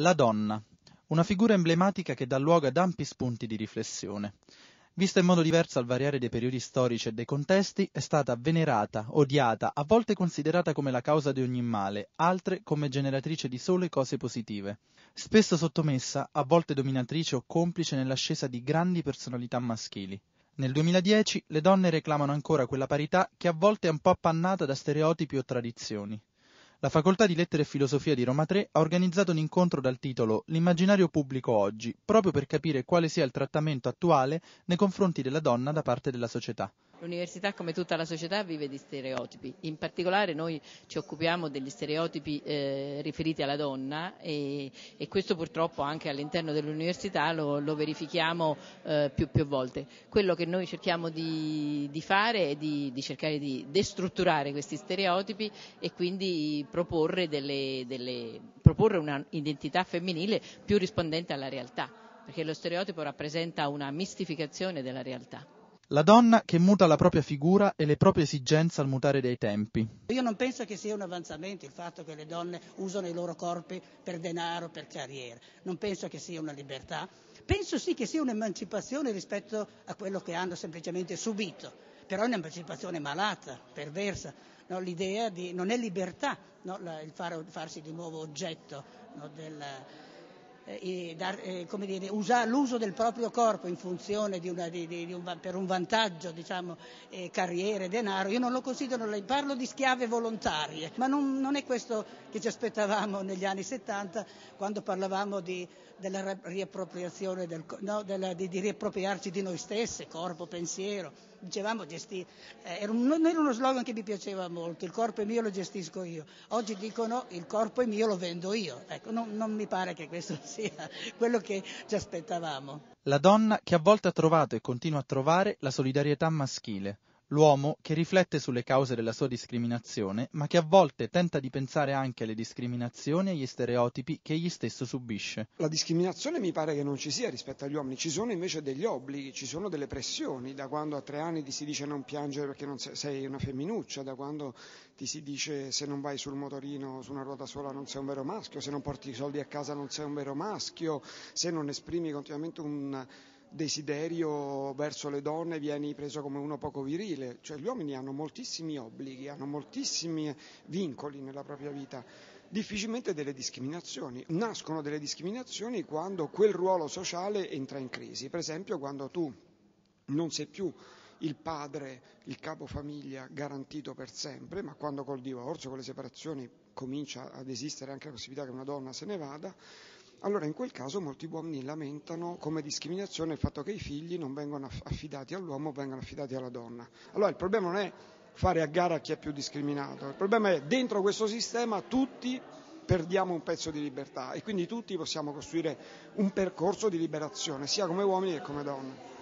La donna, una figura emblematica che dà luogo ad ampi spunti di riflessione. Vista in modo diverso al variare dei periodi storici e dei contesti, è stata venerata, odiata, a volte considerata come la causa di ogni male, altre come generatrice di sole cose positive. Spesso sottomessa, a volte dominatrice o complice nell'ascesa di grandi personalità maschili. Nel 2010 le donne reclamano ancora quella parità che a volte è un po' appannata da stereotipi o tradizioni la Facoltà di Lettere e Filosofia di Roma 3 ha organizzato un incontro dal titolo L'immaginario pubblico oggi, proprio per capire quale sia il trattamento attuale nei confronti della donna da parte della società. L'università, come tutta la società, vive di stereotipi. In particolare noi ci occupiamo degli stereotipi eh, riferiti alla donna e, e, questo purtroppo anche all'interno dell'università lo, lo verifichiamo eh, più, più, volte. Quello che noi cerchiamo di, di fare è di, di, cercare di destrutturare questi stereotipi e quindi proporre, delle, delle, proporre un'identità femminile più rispondente alla realtà, perché lo stereotipo rappresenta una mistificazione della realtà. La donna che muta la propria figura e le proprie esigenze al mutare dei tempi. Io non penso che sia un avanzamento il fatto che le donne usano i loro corpi per denaro, per carriera. Non penso che sia una libertà. Penso sì che sia un'emancipazione rispetto a quello che hanno semplicemente subito, però è un'emancipazione malata, perversa. No? L'idea di non è libertà no? il, far, farsi di nuovo oggetto no? del eh, dar, eh, dire, usare l'uso del proprio corpo in funzione di una, di, di un, per un vantaggio, diciamo, eh, carriere, denaro, io non lo considero, parlo di schiave volontarie, ma non, non è questo che ci aspettavamo negli anni 70 quando parlavamo di, della riappropriazione, del, no, della, di riappropriarci di noi stesse, corpo, pensiero dicevamo gestire, eh, era un, non era uno slogan che mi piaceva molto, il corpo è mio lo gestisco io, oggi dicono il corpo è mio lo vendo io, ecco, non, non mi pare che questo sia quello che ci aspettavamo. La donna che a volte ha trovato e continua a trovare la solidarietà maschile, l'uomo che riflette sulle cause della sua discriminazione, ma che a volte tenta di pensare anche alle discriminazioni e agli stereotipi che egli stesso subisce. La discriminazione mi pare che non ci sia rispetto agli uomini, ci sono invece degli obblighi, ci sono delle pressioni, da quando a tre anni ti si dice non piangere perché non sei una femminuccia, da quando ti si dice se non vai sul motorino su una ruota sola non sei un vero maschio, se non porti i soldi a casa non sei un vero maschio, se non esprimi continuamente un desiderio verso le donne vieni preso come uno poco virile, cioè gli uomini hanno moltissimi obblighi, hanno moltissimi vincoli nella propria vita, difficilmente delle discriminazioni. Nascono delle discriminazioni quando quel ruolo sociale entra in crisi, per esempio quando tu non sei più il padre, il capo famiglia garantito per sempre, ma quando col divorzio, con le separazioni comincia ad esistere anche la possibilità che una donna se ne vada, allora in quel caso molti uomini lamentano come discriminazione il fatto che i figli non vengono affidati all'uomo, vengono affidati alla donna. Allora il problema non è fare a gara chi è più discriminato, il problema è dentro questo sistema tutti perdiamo un pezzo di libertà e quindi tutti possiamo costruire un percorso di liberazione, sia come uomini che come donne.